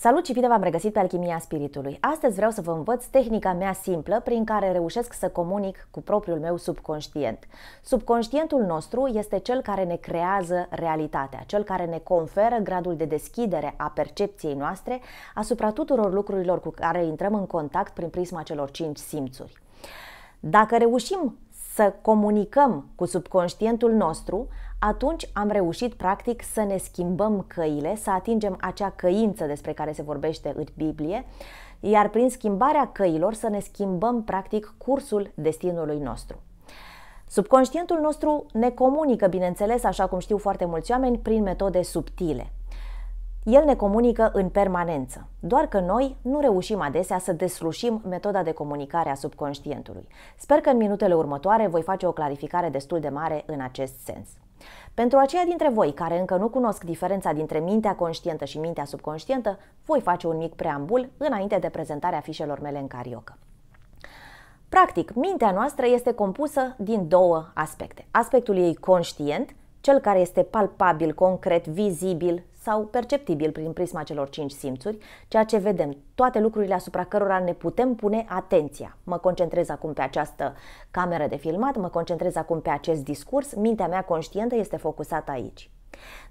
Salut și bine v-am regăsit pe Alchimia Spiritului. Astăzi vreau să vă învăț tehnica mea simplă prin care reușesc să comunic cu propriul meu subconștient. Subconștientul nostru este cel care ne creează realitatea, cel care ne conferă gradul de deschidere a percepției noastre asupra tuturor lucrurilor cu care intrăm în contact prin prisma celor cinci simțuri. Dacă reușim să comunicăm cu subconștientul nostru, atunci am reușit practic să ne schimbăm căile, să atingem acea căință despre care se vorbește în Biblie, iar prin schimbarea căilor să ne schimbăm practic cursul destinului nostru. Subconștientul nostru ne comunică, bineînțeles, așa cum știu foarte mulți oameni, prin metode subtile. El ne comunică în permanență, doar că noi nu reușim adesea să deslușim metoda de comunicare a subconștientului. Sper că în minutele următoare voi face o clarificare destul de mare în acest sens. Pentru aceia dintre voi care încă nu cunosc diferența dintre mintea conștientă și mintea subconștientă, voi face un mic preambul înainte de prezentarea fișelor mele în cariocă. Practic, mintea noastră este compusă din două aspecte. Aspectul ei conștient, cel care este palpabil, concret, vizibil, sau perceptibil prin prisma celor cinci simțuri, ceea ce vedem, toate lucrurile asupra cărora ne putem pune atenția. Mă concentrez acum pe această cameră de filmat, mă concentrez acum pe acest discurs, mintea mea conștientă este focusată aici.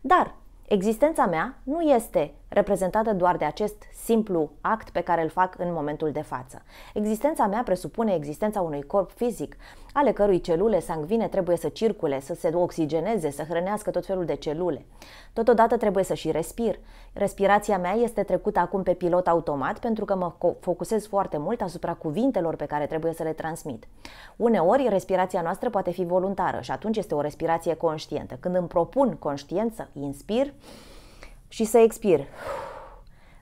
Dar existența mea nu este reprezentată doar de acest simplu act pe care îl fac în momentul de față. Existența mea presupune existența unui corp fizic, ale cărui celule sanguine trebuie să circule, să se oxigeneze, să hrănească tot felul de celule. Totodată trebuie să și respir. Respirația mea este trecută acum pe pilot automat pentru că mă focusez foarte mult asupra cuvintelor pe care trebuie să le transmit. Uneori, respirația noastră poate fi voluntară și atunci este o respirație conștientă. Când îmi propun conștiență, inspir, și să expir.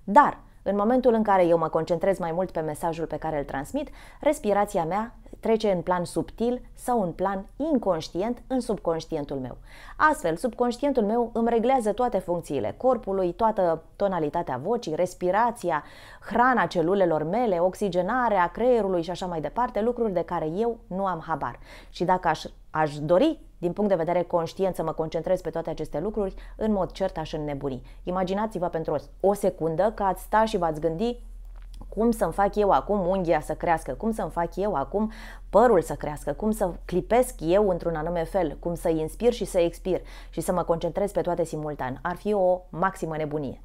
Dar, în momentul în care eu mă concentrez mai mult pe mesajul pe care îl transmit, respirația mea trece în plan subtil sau în plan inconștient în subconștientul meu. Astfel, subconștientul meu îmi reglează toate funcțiile corpului, toată tonalitatea vocii, respirația, hrana celulelor mele, oxigenarea creierului și așa mai departe, lucruri de care eu nu am habar. Și dacă aș, aș dori din punct de vedere conștient să mă concentrez pe toate aceste lucruri, în mod cert aș înnebuni. Imaginați-vă pentru o, o secundă că ați sta și v-ați gândi cum să-mi fac eu acum unghia să crească, cum să-mi fac eu acum părul să crească, cum să clipesc eu într-un anume fel, cum să inspir și să expir și să mă concentrez pe toate simultan. Ar fi o maximă nebunie.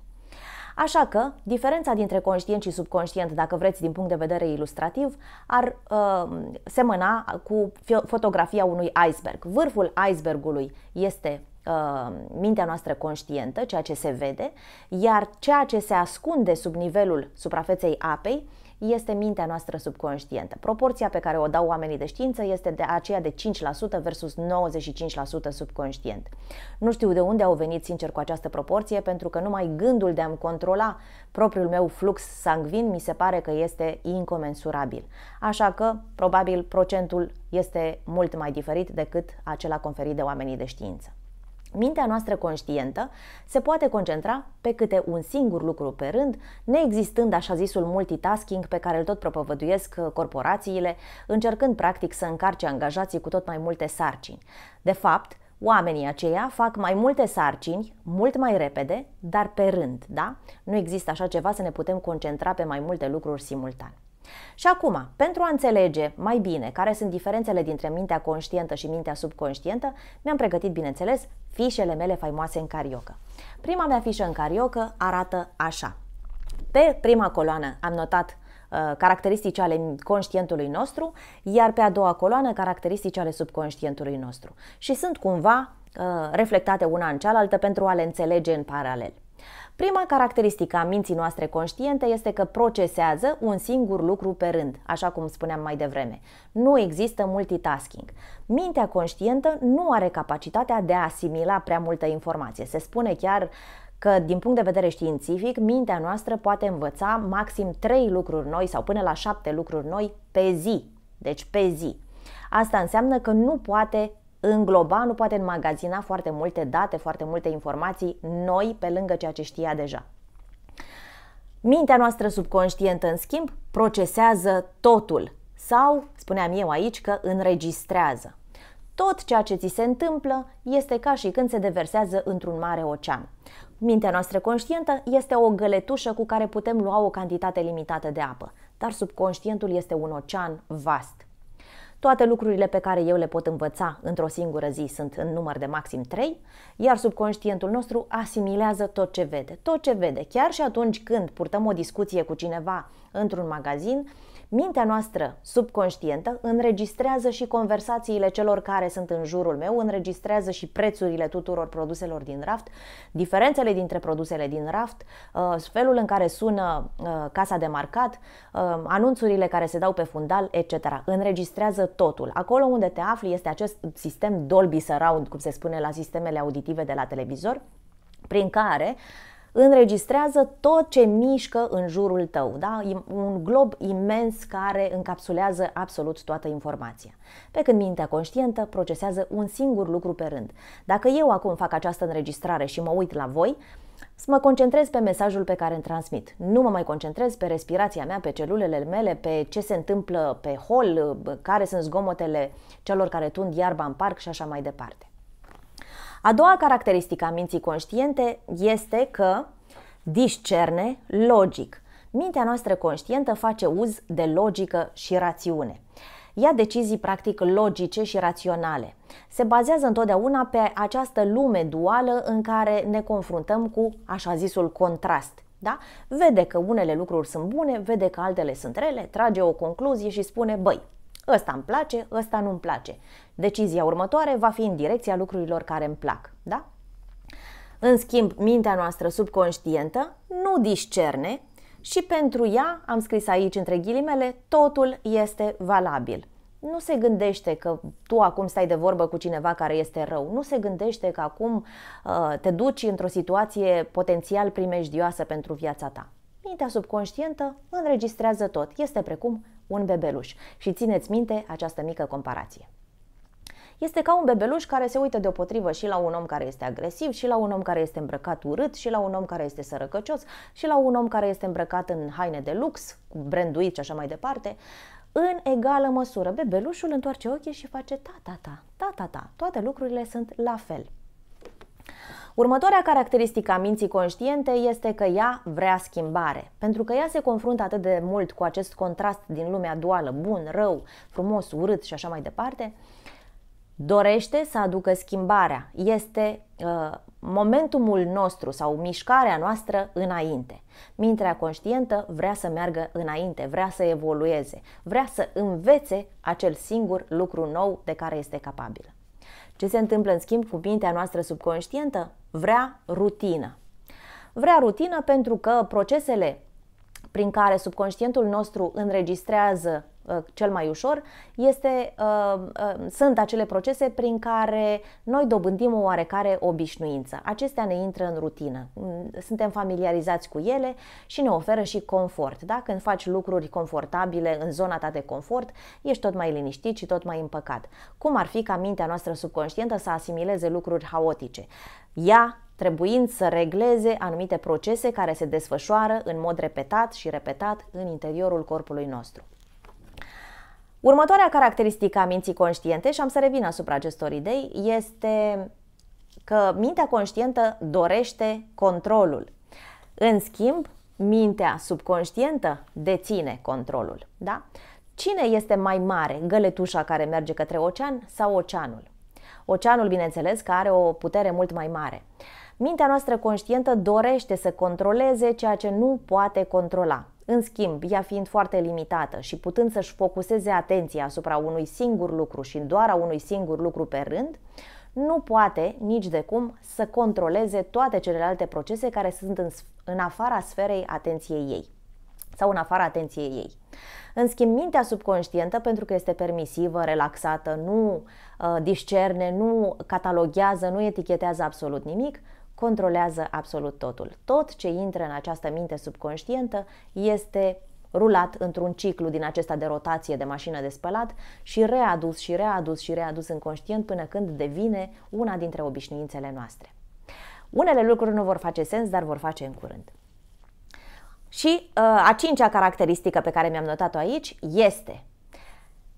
Așa că diferența dintre conștient și subconștient, dacă vreți din punct de vedere ilustrativ, ar uh, semăna cu fotografia unui iceberg. Vârful icebergului este uh, mintea noastră conștientă, ceea ce se vede, iar ceea ce se ascunde sub nivelul suprafeței apei este mintea noastră subconștientă. Proporția pe care o dau oamenii de știință este de aceea de 5% versus 95% subconștient. Nu știu de unde au venit sincer cu această proporție, pentru că numai gândul de a-mi controla propriul meu flux sangvin mi se pare că este incomensurabil. Așa că, probabil, procentul este mult mai diferit decât acela conferit de oamenii de știință. Mintea noastră conștientă se poate concentra pe câte un singur lucru pe rând, neexistând așa zisul multitasking pe care îl tot propovăduiesc uh, corporațiile, încercând practic să încarce angajații cu tot mai multe sarcini. De fapt, Oamenii aceia fac mai multe sarcini, mult mai repede, dar pe rând, da? Nu există așa ceva să ne putem concentra pe mai multe lucruri simultan. Și acum, pentru a înțelege mai bine care sunt diferențele dintre mintea conștientă și mintea subconștientă, mi-am pregătit, bineînțeles, fișele mele faimoase în cariocă. Prima mea fișă în cariocă arată așa. Pe prima coloană am notat uh, caracteristici ale conștientului nostru, iar pe a doua coloană caracteristici ale subconștientului nostru. Și sunt cumva uh, reflectate una în cealaltă pentru a le înțelege în paralel. Prima caracteristică a minții noastre conștiente este că procesează un singur lucru pe rând, așa cum spuneam mai devreme. Nu există multitasking. Mintea conștientă nu are capacitatea de a asimila prea multă informație. Se spune chiar că din punct de vedere științific, mintea noastră poate învăța maxim 3 lucruri noi sau până la 7 lucruri noi pe zi. Deci pe zi. Asta înseamnă că nu poate îngloba, nu poate înmagazina foarte multe date, foarte multe informații noi pe lângă ceea ce știa deja. Mintea noastră subconștientă, în schimb, procesează totul sau, spuneam eu aici, că înregistrează. Tot ceea ce ți se întâmplă este ca și când se deversează într-un mare ocean. Mintea noastră conștientă este o găletușă cu care putem lua o cantitate limitată de apă, dar subconștientul este un ocean vast. Toate lucrurile pe care eu le pot învăța într-o singură zi sunt în număr de maxim 3, iar subconștientul nostru asimilează tot ce vede. Tot ce vede, chiar și atunci când purtăm o discuție cu cineva într-un magazin, Mintea noastră subconștientă înregistrează și conversațiile celor care sunt în jurul meu, înregistrează și prețurile tuturor produselor din raft, diferențele dintre produsele din raft, uh, felul în care sună uh, casa de marcat, uh, anunțurile care se dau pe fundal, etc. Înregistrează totul. Acolo unde te afli este acest sistem Dolby Surround, cum se spune la sistemele auditive de la televizor, prin care uh, înregistrează tot ce mișcă în jurul tău, da? un glob imens care încapsulează absolut toată informația. Pe când mintea conștientă procesează un singur lucru pe rând. Dacă eu acum fac această înregistrare și mă uit la voi, să mă concentrez pe mesajul pe care îl transmit. Nu mă mai concentrez pe respirația mea, pe celulele mele, pe ce se întâmplă pe hol, care sunt zgomotele celor care tund iarba în parc și așa mai departe. A doua caracteristică a minții conștiente este că discerne logic. Mintea noastră conștientă face uz de logică și rațiune. Ia decizii practic logice și raționale. Se bazează întotdeauna pe această lume duală în care ne confruntăm cu așa zisul contrast, da? Vede că unele lucruri sunt bune, vede că altele sunt rele, trage o concluzie și spune, băi, ăsta îmi place, ăsta nu-mi place. Decizia următoare va fi în direcția lucrurilor care îmi plac, da? În schimb, mintea noastră subconștientă nu discerne și pentru ea, am scris aici între ghilimele, totul este valabil. Nu se gândește că tu acum stai de vorbă cu cineva care este rău, nu se gândește că acum uh, te duci într-o situație potențial primejdioasă pentru viața ta. Mintea subconștientă înregistrează tot, este precum un bebeluș. Și țineți minte această mică comparație. Este ca un bebeluș care se uită deopotrivă și la un om care este agresiv, și la un om care este îmbrăcat urât, și la un om care este sărăcăcios, și la un om care este îmbrăcat în haine de lux, cu branduit și așa mai departe. În egală măsură, bebelușul întoarce ochii și face ta, ta, ta, ta, ta, ta. Toate lucrurile sunt la fel. Următoarea caracteristică a minții conștiente este că ea vrea schimbare. Pentru că ea se confruntă atât de mult cu acest contrast din lumea duală, bun, rău, frumos, urât și așa mai departe, dorește să aducă schimbarea. Este uh, momentumul nostru sau mișcarea noastră înainte. Mintea conștientă vrea să meargă înainte, vrea să evolueze, vrea să învețe acel singur lucru nou de care este capabilă. Ce se întâmplă în schimb cu mintea noastră subconștientă? Vrea rutină. Vrea rutină pentru că procesele prin care subconștientul nostru înregistrează Uh, cel mai ușor, este, uh, uh, sunt acele procese prin care noi dobândim o oarecare obișnuință. Acestea ne intră în rutină, mm, suntem familiarizați cu ele și ne oferă și confort. Da? Când faci lucruri confortabile în zona ta de confort, ești tot mai liniștit și tot mai împăcat. Cum ar fi ca mintea noastră subconștientă să asimileze lucruri haotice? Ea trebuind să regleze anumite procese care se desfășoară în mod repetat și repetat în interiorul corpului nostru. Următoarea caracteristică a minții conștiente, și am să revin asupra acestor idei, este că mintea conștientă dorește controlul. În schimb, mintea subconștientă deține controlul. Da? Cine este mai mare, găletușa care merge către ocean sau oceanul? Oceanul, bineînțeles, că are o putere mult mai mare. Mintea noastră conștientă dorește să controleze ceea ce nu poate controla. În schimb, ea fiind foarte limitată și putând să-și focuseze atenția asupra unui singur lucru și doar a unui singur lucru pe rând, nu poate nici de cum să controleze toate celelalte procese care sunt în, în afara sferei atenției ei sau în afara atenției ei. În schimb, mintea subconștientă, pentru că este permisivă, relaxată, nu uh, discerne, nu cataloghează, nu etichetează absolut nimic, controlează absolut totul. Tot ce intră în această minte subconștientă este rulat într-un ciclu din acesta de rotație de mașină de spălat și readus și readus și readus în conștient până când devine una dintre obișnuințele noastre. Unele lucruri nu vor face sens, dar vor face în curând. Și uh, a cincea caracteristică pe care mi-am notat-o aici este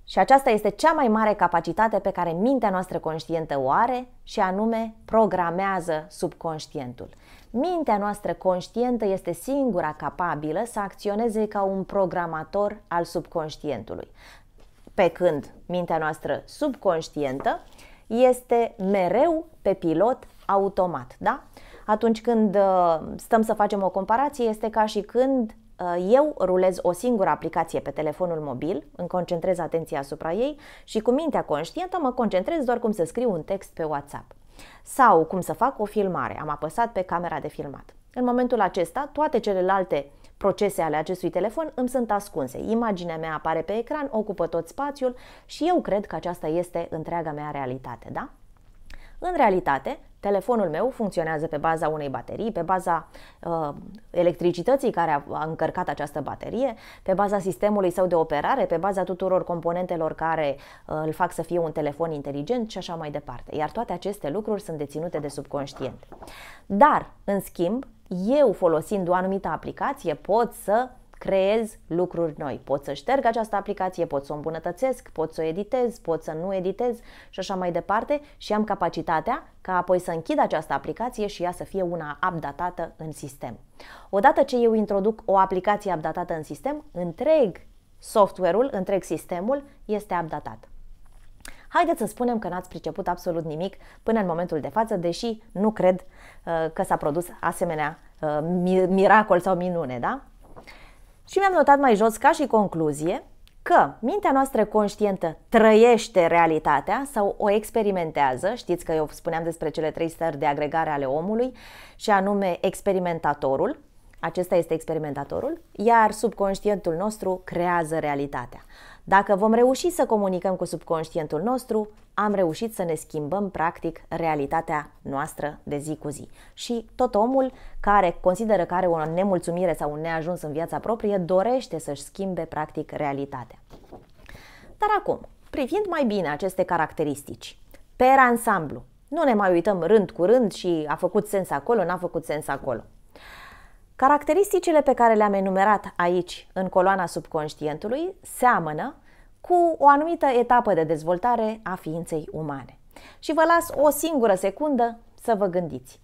și aceasta este cea mai mare capacitate pe care mintea noastră conștientă o are și anume programează subconștientul. Mintea noastră conștientă este singura capabilă să acționeze ca un programator al subconștientului, pe când mintea noastră subconștientă este mereu pe pilot automat, da? Atunci când uh, stăm să facem o comparație, este ca și când Uh, eu rulez o singură aplicație pe telefonul mobil, îmi concentrez atenția asupra ei și cu mintea conștientă mă concentrez doar cum să scriu un text pe WhatsApp sau cum să fac o filmare, am apăsat pe camera de filmat. În momentul acesta, toate celelalte procese ale acestui telefon îmi sunt ascunse. Imaginea mea apare pe ecran, ocupă tot spațiul și eu cred că aceasta este întreaga mea realitate, da? În realitate, telefonul meu funcționează pe baza unei baterii, pe baza uh, electricității care a, a încărcat această baterie, pe baza sistemului său de operare, pe baza tuturor componentelor care uh, îl fac să fie un telefon inteligent și așa mai departe. Iar toate aceste lucruri sunt deținute de subconștient. Dar, în schimb, eu folosind o anumită aplicație pot să creez lucruri noi. Pot să șterg această aplicație, pot să o îmbunătățesc, pot să o editez, pot să nu editez și așa mai departe și am capacitatea ca apoi să închid această aplicație și ea să fie una updatată în sistem. Odată ce eu introduc o aplicație updatată în sistem, întreg software-ul, întreg sistemul este updatat. Haideți să spunem că n-ați priceput absolut nimic până în momentul de față, deși nu cred uh, că s-a produs asemenea uh, miracol sau minune, da? Și mi-am notat mai jos ca și concluzie că mintea noastră conștientă trăiește realitatea sau o experimentează, știți că eu spuneam despre cele trei stări de agregare ale omului, și anume experimentatorul, acesta este experimentatorul, iar subconștientul nostru creează realitatea. Dacă vom reuși să comunicăm cu subconștientul nostru, am reușit să ne schimbăm practic realitatea noastră de zi cu zi. Și tot omul care consideră că are o nemulțumire sau un neajuns în viața proprie dorește să-și schimbe practic realitatea. Dar acum, privind mai bine aceste caracteristici, per ansamblu, nu ne mai uităm rând cu rând și a făcut sens acolo, n-a făcut sens acolo. Caracteristicile pe care le-am enumerat aici, în coloana subconștientului, seamănă cu o anumită etapă de dezvoltare a ființei umane. Și vă las o singură secundă să vă gândiți.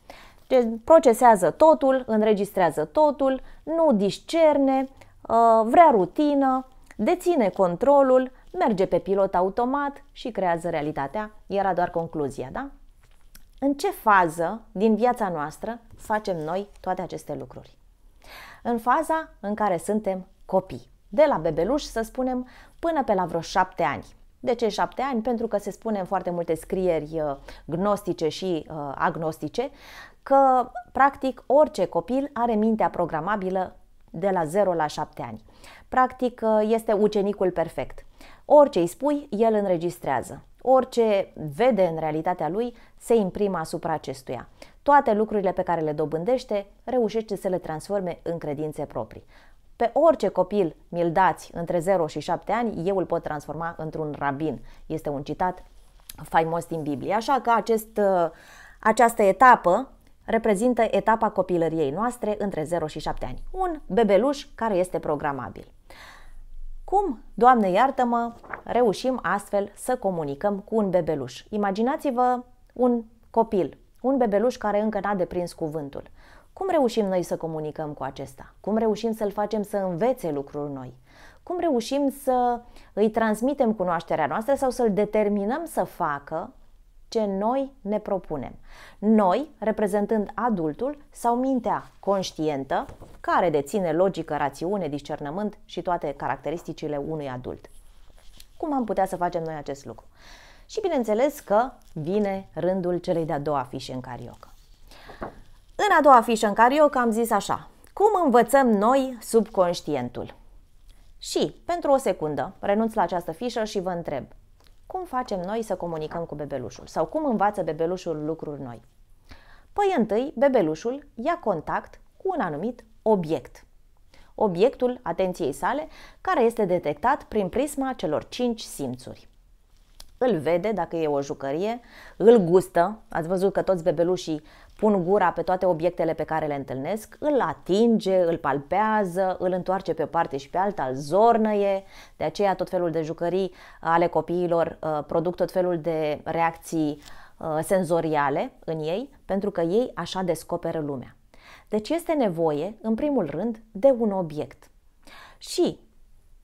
Deci, procesează totul, înregistrează totul, nu discerne, uh, vrea rutină, deține controlul, merge pe pilot automat și creează realitatea. Era doar concluzia, da? în ce fază din viața noastră facem noi toate aceste lucruri. În faza în care suntem copii, de la bebeluș, să spunem, până pe la vreo șapte ani. De ce șapte ani? Pentru că se spune în foarte multe scrieri uh, gnostice și uh, agnostice că, practic, orice copil are mintea programabilă de la 0 la 7 ani. Practic, uh, este ucenicul perfect. Orice îi spui, el înregistrează. Orice vede în realitatea lui se imprimă asupra acestuia. Toate lucrurile pe care le dobândește reușește să le transforme în credințe proprii. Pe orice copil mi-l dați între 0 și 7 ani, eu îl pot transforma într-un rabin. Este un citat faimos din Biblie. Așa că acest, uh, această etapă reprezintă etapa copilăriei noastre între 0 și 7 ani. Un bebeluș care este programabil. Cum, Doamne iartă-mă, reușim astfel să comunicăm cu un bebeluș? Imaginați-vă un copil, un bebeluș care încă n-a deprins cuvântul. Cum reușim noi să comunicăm cu acesta? Cum reușim să-l facem să învețe lucruri noi? Cum reușim să îi transmitem cunoașterea noastră sau să-l determinăm să facă ce noi ne propunem. Noi, reprezentând adultul sau mintea conștientă, care deține logică, rațiune, discernământ și toate caracteristicile unui adult. Cum am putea să facem noi acest lucru? Și bineînțeles că vine rândul celei de-a doua fișe în carioca. În a doua fișă în carioca am zis așa, cum învățăm noi subconștientul? Și, pentru o secundă, renunț la această fișă și vă întreb, cum facem noi să comunicăm cu bebelușul sau cum învață bebelușul lucruri noi. Păi întâi, bebelușul ia contact cu un anumit obiect. Obiectul atenției sale care este detectat prin prisma celor cinci simțuri. Îl vede dacă e o jucărie, îl gustă, ați văzut că toți bebelușii pun gura pe toate obiectele pe care le întâlnesc, îl atinge, îl palpează, îl întoarce pe o parte și pe alta, îl zornăie. De aceea tot felul de jucării uh, ale copiilor uh, produc tot felul de reacții uh, senzoriale în ei, pentru că ei așa descoperă lumea. Deci este nevoie, în primul rând, de un obiect. Și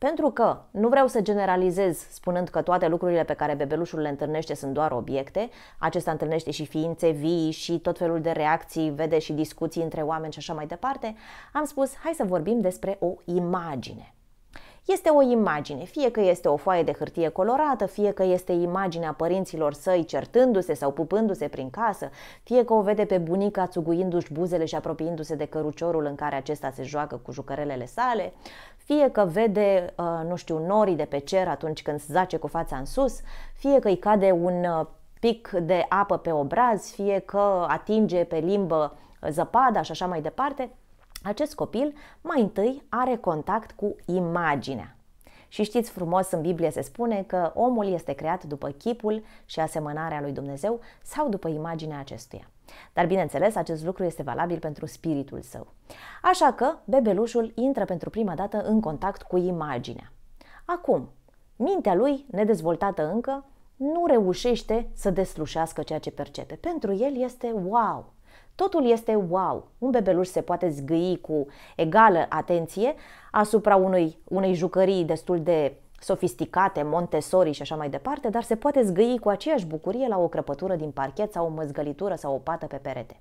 pentru că nu vreau să generalizez spunând că toate lucrurile pe care bebelușul le întâlnește sunt doar obiecte, acesta întâlnește și ființe vii și tot felul de reacții, vede și discuții între oameni și așa mai departe, am spus hai să vorbim despre o imagine este o imagine, fie că este o foaie de hârtie colorată, fie că este imaginea părinților săi certându-se sau pupându-se prin casă, fie că o vede pe bunica țuguindu-și buzele și apropiindu-se de căruciorul în care acesta se joacă cu jucărelele sale, fie că vede, uh, nu știu, norii de pe cer atunci când zace cu fața în sus, fie că îi cade un uh, pic de apă pe obraz, fie că atinge pe limbă uh, zăpada și așa mai departe, acest copil mai întâi are contact cu imaginea. Și știți frumos, în Biblie se spune că omul este creat după chipul și asemănarea lui Dumnezeu sau după imaginea acestuia. Dar, bineînțeles, acest lucru este valabil pentru spiritul său. Așa că bebelușul intră pentru prima dată în contact cu imaginea. Acum, mintea lui, nedezvoltată încă, nu reușește să deslușească ceea ce percepe. Pentru el este wow! Totul este wow. Un bebeluș se poate zgâi cu egală atenție asupra unui, unei jucării destul de sofisticate, Montessori și așa mai departe, dar se poate zgâi cu aceeași bucurie la o crăpătură din parchet sau o măzgălitură sau o pată pe perete.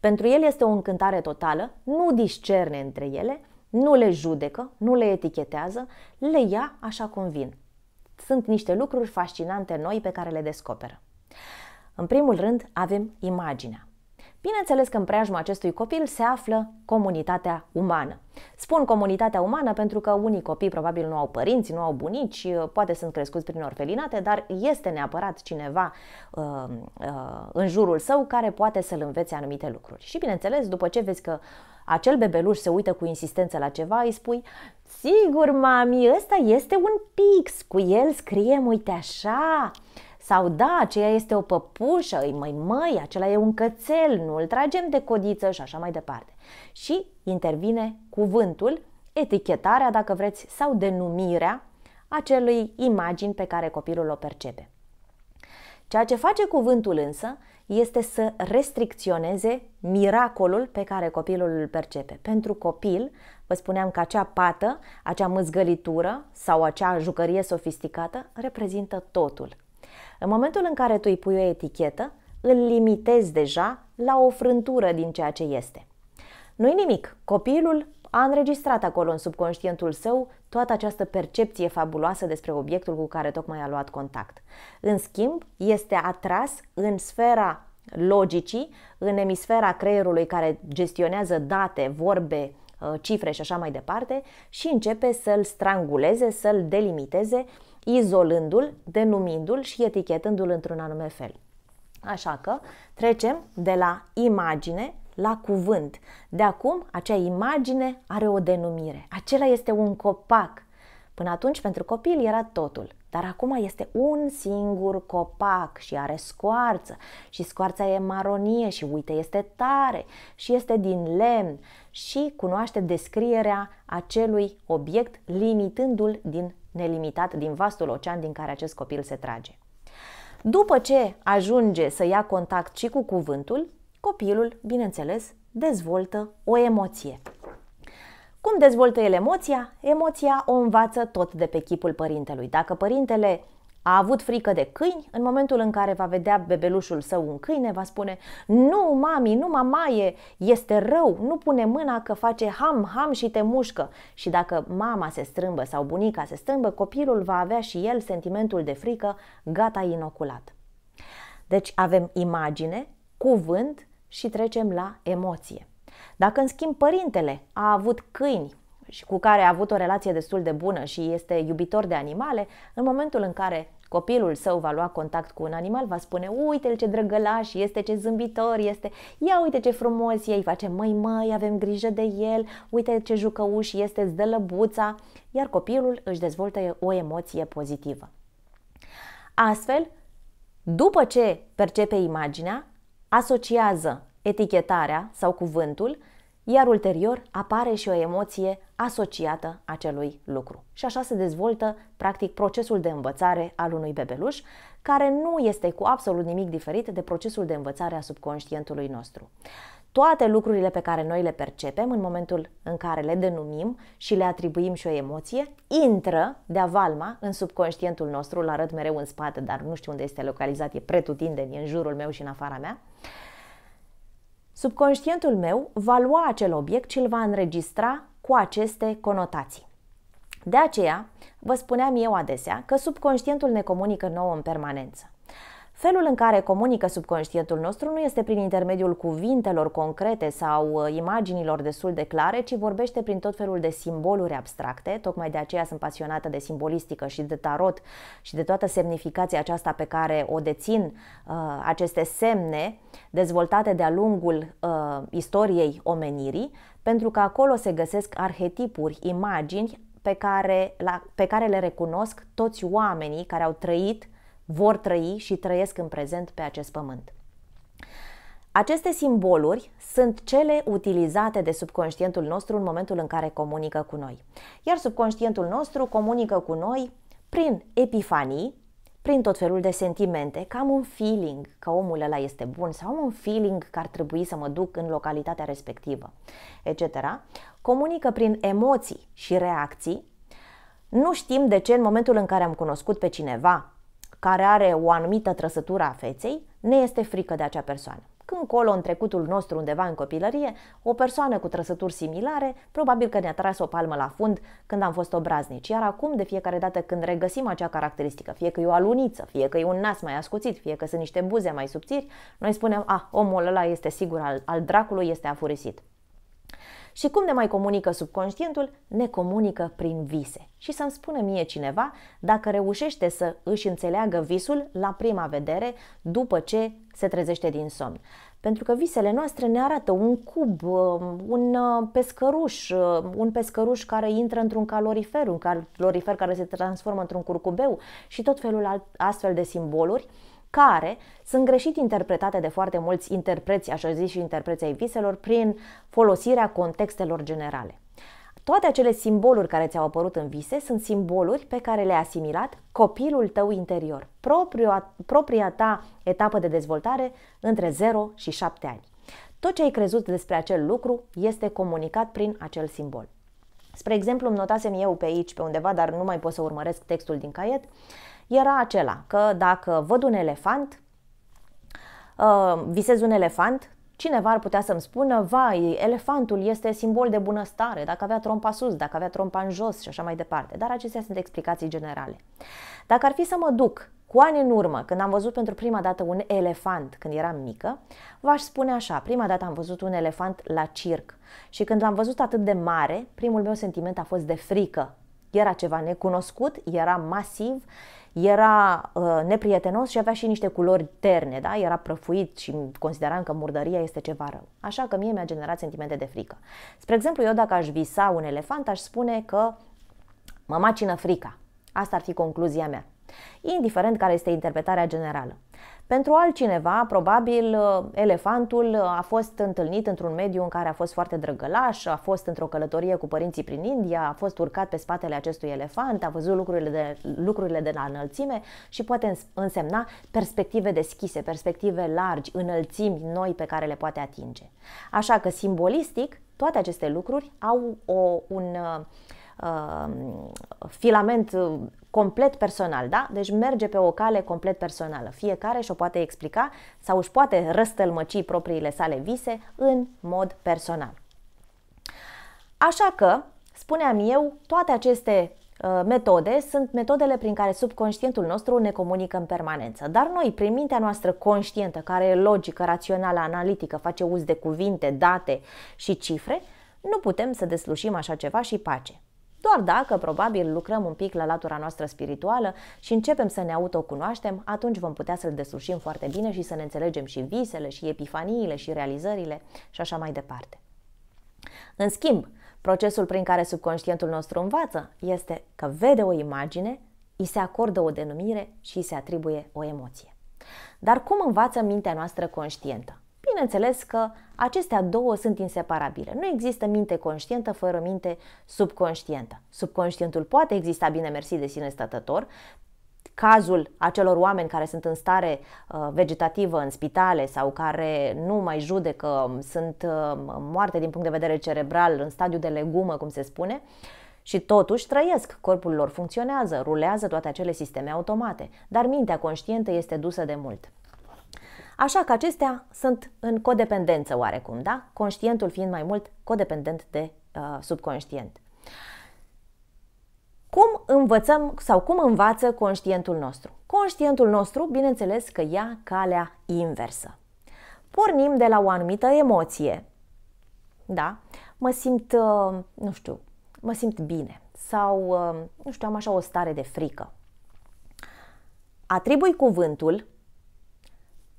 Pentru el este o încântare totală, nu discerne între ele, nu le judecă, nu le etichetează, le ia așa cum vin. Sunt niște lucruri fascinante noi pe care le descoperă. În primul rând, avem imaginea. Bineînțeles că în preajma acestui copil se află comunitatea umană. Spun comunitatea umană pentru că unii copii probabil nu au părinți, nu au bunici, poate sunt crescuți prin orfelinate, dar este neapărat cineva uh, uh, în jurul său care poate să-l învețe anumite lucruri. Și bineînțeles, după ce vezi că acel bebeluș se uită cu insistență la ceva, îi spui Sigur, mami, ăsta este un pix, cu el scriem, uite așa, sau da, aceea este o păpușă, îi măi măi, acela e un cățel, nu îl tragem de codiță și așa mai departe. Și intervine cuvântul, etichetarea, dacă vreți, sau denumirea acelui imagini pe care copilul o percepe. Ceea ce face cuvântul însă este să restricționeze miracolul pe care copilul îl percepe. Pentru copil, vă spuneam că acea pată, acea mâzgălitură sau acea jucărie sofisticată reprezintă totul. În momentul în care tu îi pui o etichetă, îl limitezi deja la o frântură din ceea ce este. Nu-i nimic, copilul a înregistrat acolo în subconștientul său toată această percepție fabuloasă despre obiectul cu care tocmai a luat contact. În schimb, este atras în sfera logicii, în emisfera creierului care gestionează date, vorbe, uh, cifre și așa mai departe și începe să-l stranguleze, să-l delimiteze izolându-l, denumindu-l și etichetându-l într-un anume fel. Așa că trecem de la imagine la cuvânt. De acum, acea imagine are o denumire. Acela este un copac. Până atunci, pentru copil era totul, dar acum este un singur copac și are scoarță și scoarța e maronie și uite, este tare și este din lemn și cunoaște descrierea acelui obiect limitându-l din nelimitat din vastul ocean din care acest copil se trage. După ce ajunge să ia contact și cu cuvântul, copilul, bineînțeles, dezvoltă o emoție. Cum dezvoltă el emoția? Emoția o învață tot de pe chipul părintelui. Dacă părintele a avut frică de câini, în momentul în care va vedea bebelușul său un câine, va spune Nu, mami, nu, mamaie, este rău, nu pune mâna că face ham, ham și te mușcă. Și dacă mama se strâmbă sau bunica se strâmbă, copilul va avea și el sentimentul de frică gata inoculat. Deci avem imagine, cuvânt și trecem la emoție. Dacă, în schimb, părintele a avut câini, și cu care a avut o relație destul de bună și este iubitor de animale, în momentul în care copilul său va lua contact cu un animal, va spune, uite-l ce drăgălaș este, ce zâmbitor este, ia uite ce frumos e, îi face, măi, măi, avem grijă de el, uite ce jucăuș este, îți dă lăbuța, iar copilul își dezvoltă o emoție pozitivă. Astfel, după ce percepe imaginea, asociază etichetarea sau cuvântul iar ulterior apare și o emoție asociată acelui lucru. Și așa se dezvoltă, practic, procesul de învățare al unui bebeluș, care nu este cu absolut nimic diferit de procesul de învățare a subconștientului nostru. Toate lucrurile pe care noi le percepem în momentul în care le denumim și le atribuim și o emoție, intră de-a valma în subconștientul nostru, îl arăt mereu în spate, dar nu știu unde este localizat, e pretutindeni în jurul meu și în afara mea, Subconștientul meu va lua acel obiect și îl va înregistra cu aceste conotații. De aceea, vă spuneam eu adesea că subconștientul ne comunică nouă în permanență. Felul în care comunică subconștientul nostru nu este prin intermediul cuvintelor concrete sau uh, imaginilor destul de clare, ci vorbește prin tot felul de simboluri abstracte. Tocmai de aceea sunt pasionată de simbolistică și de tarot și de toată semnificația aceasta pe care o dețin uh, aceste semne dezvoltate de-a lungul uh, istoriei omenirii, pentru că acolo se găsesc arhetipuri, imagini pe care, la, pe care le recunosc toți oamenii care au trăit vor trăi și trăiesc în prezent pe acest pământ. Aceste simboluri sunt cele utilizate de subconștientul nostru în momentul în care comunică cu noi. Iar subconștientul nostru comunică cu noi prin epifanii, prin tot felul de sentimente, că am un feeling că omul ăla este bun sau am un feeling că ar trebui să mă duc în localitatea respectivă, etc. Comunică prin emoții și reacții. Nu știm de ce în momentul în care am cunoscut pe cineva care are o anumită trăsătură a feței, ne este frică de acea persoană. Când colo în trecutul nostru undeva în copilărie, o persoană cu trăsături similare, probabil că ne-a tras o palmă la fund când am fost obraznici, iar acum de fiecare dată când regăsim acea caracteristică, fie că e o aluniță, fie că e un nas mai ascuțit, fie că sunt niște buze mai subțiri, noi spunem, a, ah, omul ăla este sigur al, al dracului, este afurisit. Și cum ne mai comunică subconștientul? Ne comunică prin vise. Și să-mi spună mie cineva dacă reușește să își înțeleagă visul la prima vedere după ce se trezește din somn. Pentru că visele noastre ne arată un cub, um, un uh, pescăruș, uh, un pescăruș care intră într-un calorifer, un calorifer care se transformă într-un curcubeu și tot felul alt, astfel de simboluri care sunt greșit interpretate de foarte mulți interpreți, așa zis și interpreții ai viselor, prin folosirea contextelor generale. Toate acele simboluri care ți-au apărut în vise sunt simboluri pe care le ai asimilat copilul tău interior, propria, propria ta etapă de dezvoltare între 0 și 7 ani. Tot ce ai crezut despre acel lucru este comunicat prin acel simbol. Spre exemplu, îmi notasem eu pe aici, pe undeva, dar nu mai pot să urmăresc textul din caiet, era acela că dacă văd un elefant, uh, visez un elefant, cineva ar putea să-mi spună, vai, elefantul este simbol de bunăstare, dacă avea trompa sus, dacă avea trompa în jos și așa mai departe. Dar acestea sunt explicații generale. Dacă ar fi să mă duc cu ani în urmă, când am văzut pentru prima dată un elefant când eram mică, v-aș spune așa, prima dată am văzut un elefant la circ și când l-am văzut atât de mare, primul meu sentiment a fost de frică. Era ceva necunoscut, era masiv, era uh, neprietenos și avea și niște culori terne, da? era prăfuit și consideram că murdăria este ceva rău. Așa că mie mi-a generat sentimente de frică. Spre exemplu, eu dacă aș visa un elefant, aș spune că mă macină frica. Asta ar fi concluzia mea indiferent care este interpretarea generală. Pentru altcineva, probabil, uh, elefantul uh, a fost întâlnit într-un mediu în care a fost foarte drăgălaș, a fost într-o călătorie cu părinții prin India, a fost urcat pe spatele acestui elefant, a văzut lucrurile de, lucrurile de la înălțime și poate însemna perspective deschise, perspective largi, înălțimi noi pe care le poate atinge. Așa că, simbolistic, toate aceste lucruri au o, un uh, uh filament complet personal, da? Deci merge pe o cale complet personală. Fiecare și-o poate explica sau își poate răstălmăci propriile sale vise în mod personal. Așa că, spuneam eu, toate aceste uh, metode sunt metodele prin care subconștientul nostru ne comunică în permanență. Dar noi, prin mintea noastră conștientă, care e logică, rațională, analitică, face uz de cuvinte, date și cifre, nu putem să deslușim așa ceva și pace. Doar dacă, probabil, lucrăm un pic la latura noastră spirituală și începem să ne autocunoaștem, atunci vom putea să-l deslușim foarte bine și să ne înțelegem și visele, și epifaniile, și realizările și așa mai departe. În schimb, procesul prin care subconștientul nostru învață este că vede o imagine, îi se acordă o denumire și îi se atribuie o emoție. Dar cum învață mintea noastră conștientă? Bineînțeles că Acestea două sunt inseparabile. Nu există minte conștientă fără minte subconștientă. Subconștientul poate exista bine mersi de sine stătător, cazul acelor oameni care sunt în stare uh, vegetativă în spitale sau care nu mai judecă, um, sunt um, moarte din punct de vedere cerebral, în stadiu de legumă, cum se spune, și totuși trăiesc, corpul lor funcționează, rulează toate acele sisteme automate, dar mintea conștientă este dusă de mult. Așa că acestea sunt în codependență oarecum, da? Conștientul fiind mai mult codependent de uh, subconștient. Cum învățăm sau cum învață conștientul nostru? Conștientul nostru, bineînțeles că ia calea inversă. Pornim de la o anumită emoție. Da? Mă simt, uh, nu știu, mă simt bine sau, uh, nu știu, am așa o stare de frică. Atribui cuvântul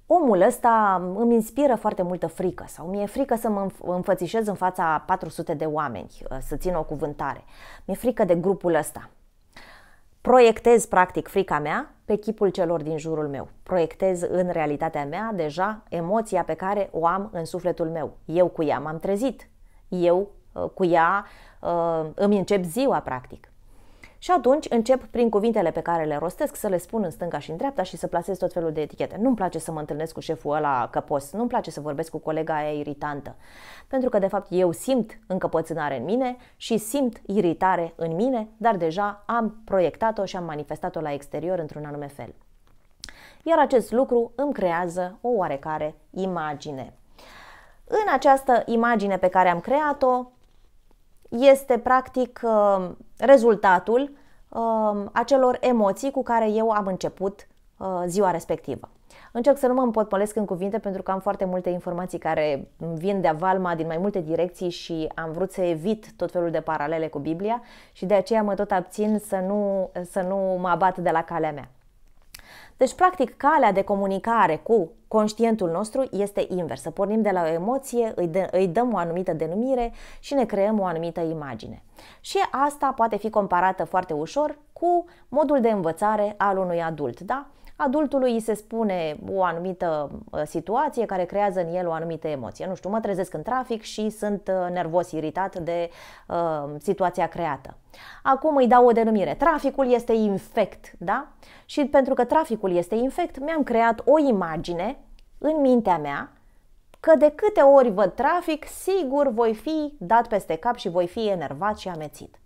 omul ăsta îmi inspiră foarte multă frică sau mi-e frică să mă înfățișez în fața 400 de oameni, uh, să țin o cuvântare. Mi-e frică de grupul ăsta. Proiectez, practic, frica mea pe chipul celor din jurul meu. Proiectez în realitatea mea deja emoția pe care o am în sufletul meu. Eu cu ea m-am trezit. Eu uh, cu ea uh, îmi încep ziua, practic. Și atunci încep prin cuvintele pe care le rostesc să le spun în stânga și în dreapta și să placez tot felul de etichete. Nu-mi place să mă întâlnesc cu șeful ăla căpos, nu-mi place să vorbesc cu colega aia iritantă, pentru că de fapt eu simt încăpățânare în mine și simt iritare în mine, dar deja am proiectat-o și am manifestat-o la exterior într-un anume fel. Iar acest lucru îmi creează o oarecare imagine. În această imagine pe care am creat-o, este practic um, rezultatul um, acelor emoții cu care eu am început uh, ziua respectivă. Încerc să nu mă împotmolesc în cuvinte pentru că am foarte multe informații care vin de avalma din mai multe direcții și am vrut să evit tot felul de paralele cu Biblia și de aceea mă tot abțin să nu, să nu mă abat de la calea mea. Deci, practic, calea de comunicare cu conștientul nostru este invers. Să pornim de la o emoție, îi, dă, îi dăm o anumită denumire și ne creăm o anumită imagine. Și asta poate fi comparată foarte ușor cu modul de învățare al unui adult, da? Adultului îi se spune o anumită uh, situație care creează în el o anumită emoție. Nu știu, mă trezesc în trafic și sunt uh, nervos, iritat de uh, situația creată. Acum îi dau o denumire. Traficul este infect, da? Și pentru că traficul este infect, mi-am creat o imagine în mintea mea că de câte ori văd trafic, sigur voi fi dat peste cap și voi fi enervat și amețit.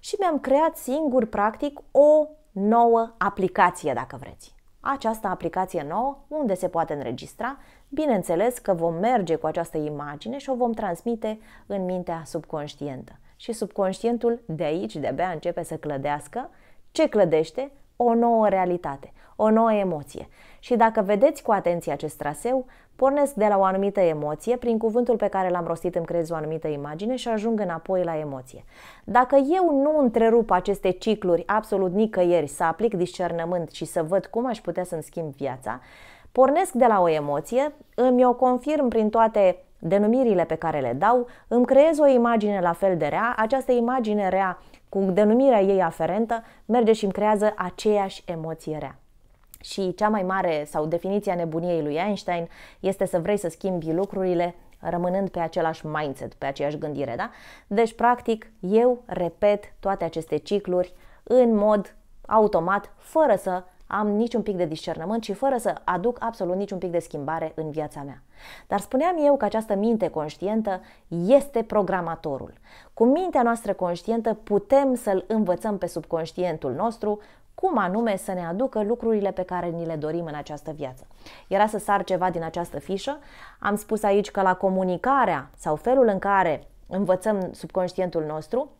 Și mi-am creat singur, practic, o nouă aplicație, dacă vreți. Această aplicație nouă, unde se poate înregistra, bineînțeles că vom merge cu această imagine și o vom transmite în mintea subconștientă. Și subconștientul de aici de-abia începe să clădească. Ce clădește? O nouă realitate o nouă emoție. Și dacă vedeți cu atenție acest traseu, pornesc de la o anumită emoție, prin cuvântul pe care l-am rostit îmi creez o anumită imagine și ajung înapoi la emoție. Dacă eu nu întrerup aceste cicluri absolut nicăieri, să aplic discernământ și să văd cum aș putea să-mi schimb viața, pornesc de la o emoție, îmi o confirm prin toate denumirile pe care le dau, îmi creez o imagine la fel de rea, această imagine rea cu denumirea ei aferentă merge și îmi creează aceeași emoție rea. Și cea mai mare sau definiția nebuniei lui Einstein este să vrei să schimbi lucrurile rămânând pe același mindset, pe aceeași gândire, da? Deci, practic, eu repet toate aceste cicluri în mod automat, fără să am niciun pic de discernământ și fără să aduc absolut niciun pic de schimbare în viața mea. Dar spuneam eu că această minte conștientă este programatorul. Cu mintea noastră conștientă putem să-l învățăm pe subconștientul nostru cum anume să ne aducă lucrurile pe care ni le dorim în această viață. Era să sar ceva din această fișă. Am spus aici că la comunicarea sau felul în care învățăm subconștientul nostru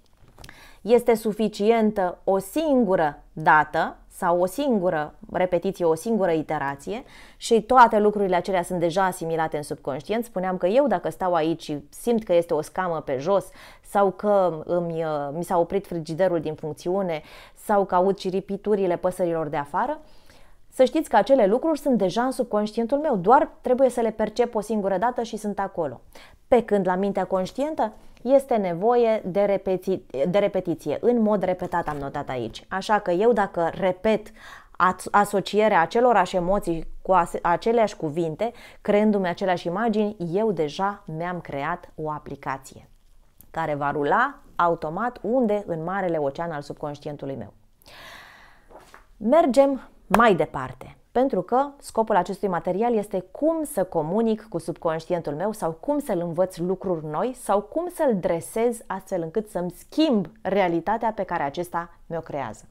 este suficientă o singură dată sau o singură repetiție, o singură iterație și toate lucrurile acelea sunt deja asimilate în subconștient. Spuneam că eu dacă stau aici și simt că este o scamă pe jos sau că îmi, uh, mi s-a oprit frigiderul din funcțiune sau că aud ciripiturile păsărilor de afară, să știți că acele lucruri sunt deja în subconștientul meu, doar trebuie să le percep o singură dată și sunt acolo. Pe când la mintea conștientă, este nevoie de, repeti- de repetiție, în mod repetat am notat aici. Așa că eu dacă repet asocierea acelorași emoții cu aceleași cuvinte, creându-mi aceleași imagini, eu deja mi-am creat o aplicație care va rula automat unde în marele ocean al subconștientului meu. Mergem mai departe pentru că scopul acestui material este cum să comunic cu subconștientul meu sau cum să-l învăț lucruri noi sau cum să-l dresez astfel încât să-mi schimb realitatea pe care acesta mi-o creează.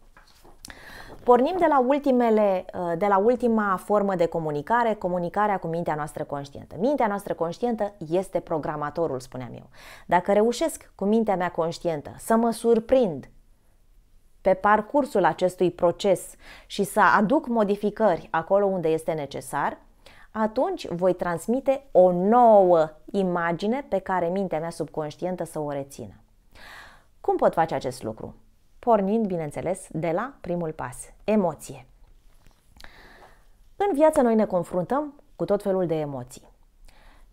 Pornim de la, ultimele, de la ultima formă de comunicare, comunicarea cu mintea noastră conștientă. Mintea noastră conștientă este programatorul, spuneam eu. Dacă reușesc cu mintea mea conștientă să mă surprind pe parcursul acestui proces și să aduc modificări acolo unde este necesar, atunci voi transmite o nouă imagine pe care mintea mea subconștientă să o rețină. Cum pot face acest lucru? Pornind, bineînțeles, de la primul pas, emoție. În viață noi ne confruntăm cu tot felul de emoții.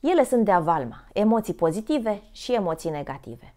Ele sunt de avalma, emoții pozitive și emoții negative.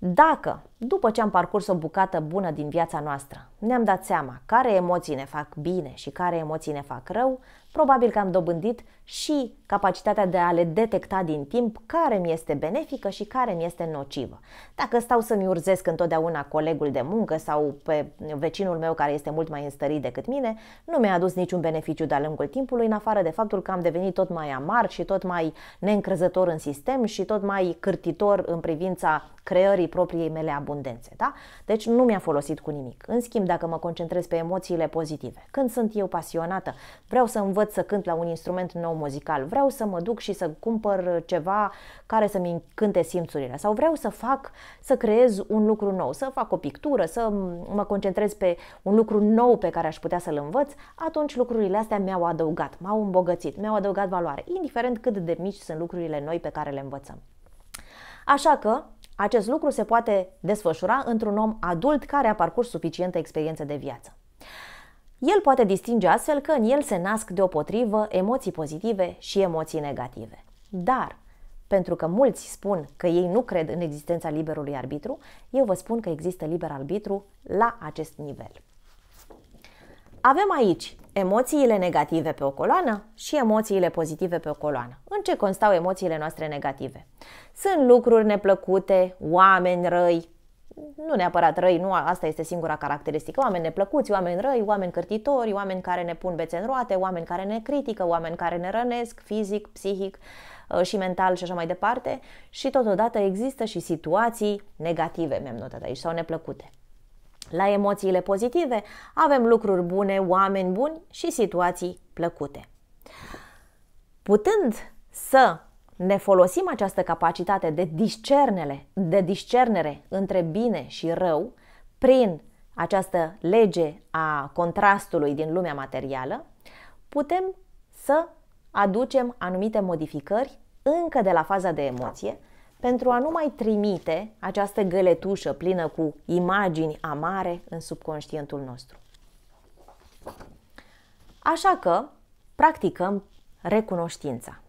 Dacă, după ce am parcurs o bucată bună din viața noastră, ne-am dat seama care emoții ne fac bine și care emoții ne fac rău, probabil că am dobândit și capacitatea de a le detecta din timp care mi este benefică și care mi este nocivă. Dacă stau să-mi urzesc întotdeauna colegul de muncă sau pe vecinul meu care este mult mai înstărit decât mine, nu mi-a adus niciun beneficiu de-a lungul timpului, în afară de faptul că am devenit tot mai amar și tot mai neîncrezător în sistem și tot mai cârtitor în privința creării propriei mele abundențe. Da? Deci nu mi-a folosit cu nimic. În schimb, dacă mă concentrez pe emoțiile pozitive, când sunt eu pasionată, vreau să învăț să cânt la un instrument nou muzical, vreau să mă duc și să cumpăr ceva care să-mi încânte simțurile sau vreau să fac, să creez un lucru nou, să fac o pictură, să mă concentrez pe un lucru nou pe care aș putea să-l învăț, atunci lucrurile astea mi-au adăugat, m-au îmbogățit, mi-au adăugat valoare, indiferent cât de mici sunt lucrurile noi pe care le învățăm. Așa că acest lucru se poate desfășura într-un om adult care a parcurs suficientă experiență de viață. El poate distinge astfel că în el se nasc deopotrivă emoții pozitive și emoții negative. Dar, pentru că mulți spun că ei nu cred în existența liberului arbitru, eu vă spun că există liber arbitru la acest nivel. Avem aici emoțiile negative pe o coloană și emoțiile pozitive pe o coloană. În ce constau emoțiile noastre negative? Sunt lucruri neplăcute, oameni răi, nu neapărat răi, nu asta este singura caracteristică. Oameni neplăcuți, oameni răi, oameni cârtitori, oameni care ne pun bețe în roate, oameni care ne critică, oameni care ne rănesc fizic, psihic uh, și mental și așa mai departe. Și totodată există și situații negative, mi-am notat aici, sau neplăcute. La emoțiile pozitive avem lucruri bune, oameni buni și situații plăcute. Putând să ne folosim această capacitate de discernere, de discernere între bine și rău prin această lege a contrastului din lumea materială, putem să aducem anumite modificări încă de la faza de emoție pentru a nu mai trimite această găletușă plină cu imagini amare în subconștientul nostru. Așa că practicăm recunoștința.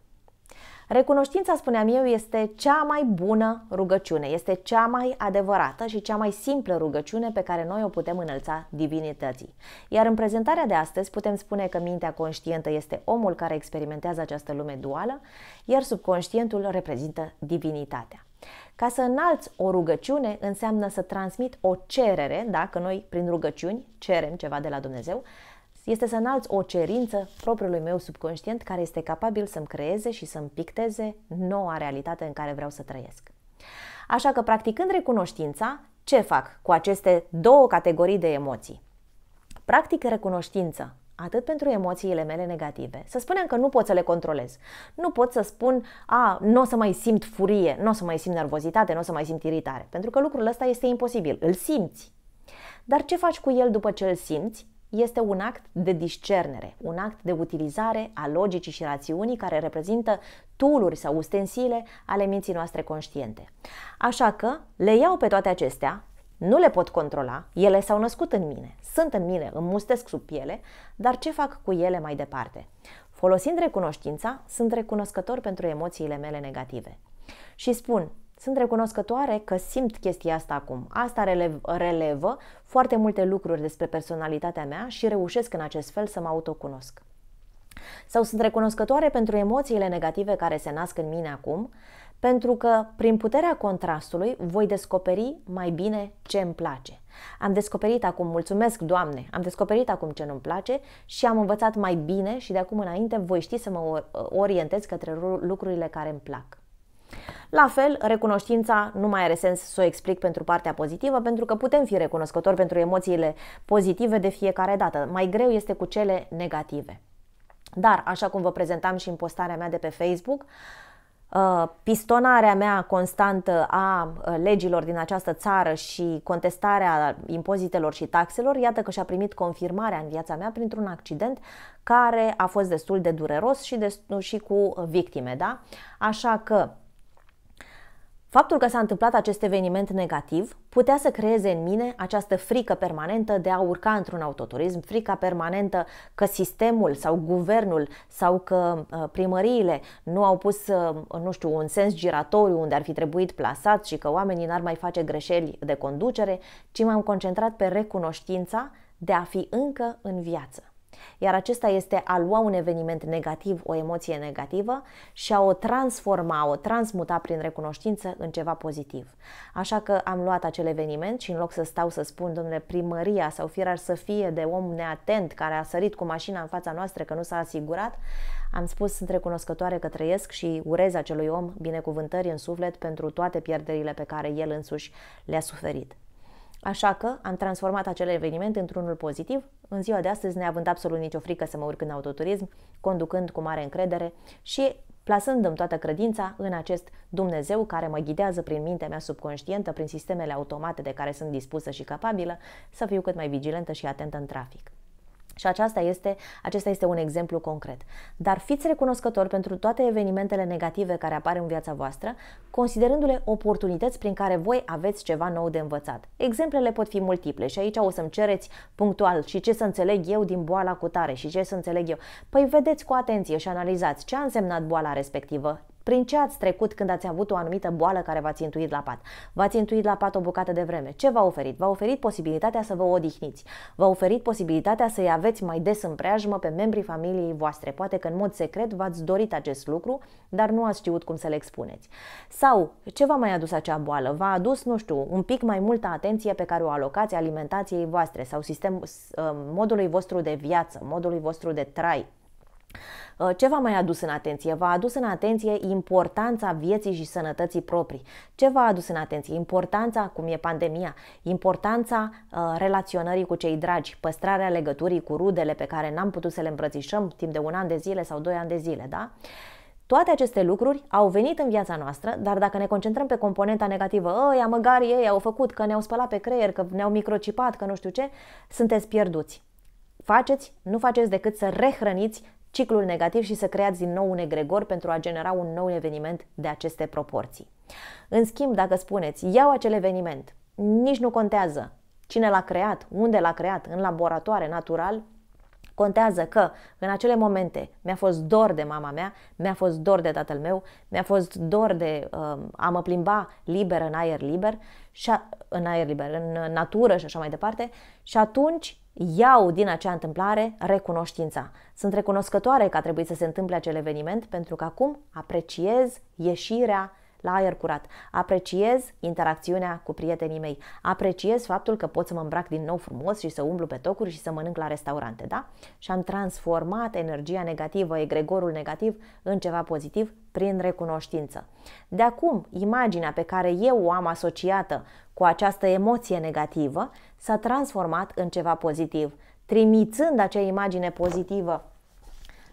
Recunoștința, spuneam eu, este cea mai bună rugăciune, este cea mai adevărată și cea mai simplă rugăciune pe care noi o putem înălța divinității. Iar în prezentarea de astăzi putem spune că mintea conștientă este omul care experimentează această lume duală, iar subconștientul reprezintă divinitatea. Ca să înalți o rugăciune înseamnă să transmit o cerere, dacă noi prin rugăciuni cerem ceva de la Dumnezeu, este să înalți o cerință propriului meu subconștient care este capabil să-mi creeze și să-mi picteze noua realitate în care vreau să trăiesc. Așa că, practicând recunoștința, ce fac cu aceste două categorii de emoții? Practic recunoștință, atât pentru emoțiile mele negative. Să spunem că nu pot să le controlez. Nu pot să spun, a, nu o să mai simt furie, nu o să mai simt nervozitate, nu o să mai simt iritare, pentru că lucrul ăsta este imposibil, îl simți. Dar ce faci cu el după ce îl simți? este un act de discernere, un act de utilizare a logicii și rațiunii care reprezintă tuluri sau ustensile ale minții noastre conștiente. Așa că le iau pe toate acestea, nu le pot controla, ele s-au născut în mine, sunt în mine, îmi mustesc sub piele, dar ce fac cu ele mai departe? Folosind recunoștința, sunt recunoscător pentru emoțiile mele negative. Și spun, sunt recunoscătoare că simt chestia asta acum. Asta relev, relevă foarte multe lucruri despre personalitatea mea și reușesc în acest fel să mă autocunosc. Sau sunt recunoscătoare pentru emoțiile negative care se nasc în mine acum, pentru că prin puterea contrastului voi descoperi mai bine ce îmi place. Am descoperit acum, mulțumesc Doamne, am descoperit acum ce nu-mi place și am învățat mai bine și de acum înainte voi ști să mă orientez către lucrurile care îmi plac. La fel, recunoștința nu mai are sens să o explic pentru partea pozitivă, pentru că putem fi recunoscători pentru emoțiile pozitive de fiecare dată. Mai greu este cu cele negative. Dar, așa cum vă prezentam și în postarea mea de pe Facebook, uh, pistonarea mea constantă a uh, legilor din această țară și contestarea impozitelor și taxelor, iată că și-a primit confirmarea în viața mea printr-un accident care a fost destul de dureros și, de, și cu victime. Da? Așa că Faptul că s-a întâmplat acest eveniment negativ putea să creeze în mine această frică permanentă de a urca într-un autoturism, frica permanentă că sistemul sau guvernul sau că uh, primăriile nu au pus, uh, nu știu, un sens giratoriu unde ar fi trebuit plasat și că oamenii n-ar mai face greșeli de conducere, ci m-am concentrat pe recunoștința de a fi încă în viață. Iar acesta este a lua un eveniment negativ, o emoție negativă și a o transforma, o transmuta prin recunoștință în ceva pozitiv. Așa că am luat acel eveniment și în loc să stau să spun, domnule, primăria sau firar să fie de om neatent care a sărit cu mașina în fața noastră că nu s-a asigurat, am spus, sunt recunoscătoare că trăiesc și urez acelui om binecuvântări în suflet pentru toate pierderile pe care el însuși le-a suferit. Așa că am transformat acel eveniment într-unul pozitiv. În ziua de astăzi, neavând absolut nicio frică să mă urc în autoturism, conducând cu mare încredere și plasându-mi toată credința în acest Dumnezeu care mă ghidează prin mintea mea subconștientă, prin sistemele automate de care sunt dispusă și capabilă, să fiu cât mai vigilentă și atentă în trafic. Și aceasta este, acesta este un exemplu concret. Dar fiți recunoscători pentru toate evenimentele negative care apar în viața voastră, considerându-le oportunități prin care voi aveți ceva nou de învățat. Exemplele pot fi multiple și aici o să-mi cereți punctual și ce să înțeleg eu din boala cu tare și ce să înțeleg eu. Păi vedeți cu atenție și analizați ce a însemnat boala respectivă, prin ce ați trecut când ați avut o anumită boală care v-ați intuit la pat. V-ați intuit la pat o bucată de vreme. Ce v-a oferit? V-a oferit posibilitatea să vă odihniți. V-a oferit posibilitatea să-i aveți mai des în preajmă pe membrii familiei voastre. Poate că în mod secret v-ați dorit acest lucru, dar nu ați știut cum să le expuneți. Sau ce v-a mai adus acea boală? V-a adus, nu știu, un pic mai multă atenție pe care o alocați alimentației voastre sau sistem, ă, modului vostru de viață, modului vostru de trai, Uh, ce v-a mai adus în atenție? V-a adus în atenție importanța vieții și sănătății proprii. Ce v-a adus în atenție? Importanța, cum e pandemia, importanța uh, relaționării cu cei dragi, păstrarea legăturii cu rudele pe care n-am putut să le îmbrățișăm timp de un an de zile sau doi ani de zile, da? Toate aceste lucruri au venit în viața noastră, dar dacă ne concentrăm pe componenta negativă, ăia măgarii ei au făcut, că ne-au spălat pe creier, că ne-au microcipat, că nu știu ce, sunteți pierduți faceți, nu faceți decât să rehrăniți ciclul negativ și să creați din nou un egregor pentru a genera un nou eveniment de aceste proporții. În schimb, dacă spuneți, iau acel eveniment, nici nu contează cine l-a creat, unde l-a creat, în laboratoare, natural, contează că în acele momente mi-a fost dor de mama mea, mi-a fost dor de tatăl meu, mi-a fost dor de uh, a mă plimba liber în aer liber, și a, în aer liber, în natură și așa mai departe și atunci Iau din acea întâmplare recunoștința. Sunt recunoscătoare că a trebuit să se întâmple acel eveniment pentru că acum apreciez ieșirea la aer curat. Apreciez interacțiunea cu prietenii mei. Apreciez faptul că pot să mă îmbrac din nou frumos și să umblu pe tocuri și să mănânc la restaurante, da? Și am transformat energia negativă, egregorul negativ, în ceva pozitiv prin recunoștință. De acum, imaginea pe care eu o am asociată cu această emoție negativă s-a transformat în ceva pozitiv, trimițând acea imagine pozitivă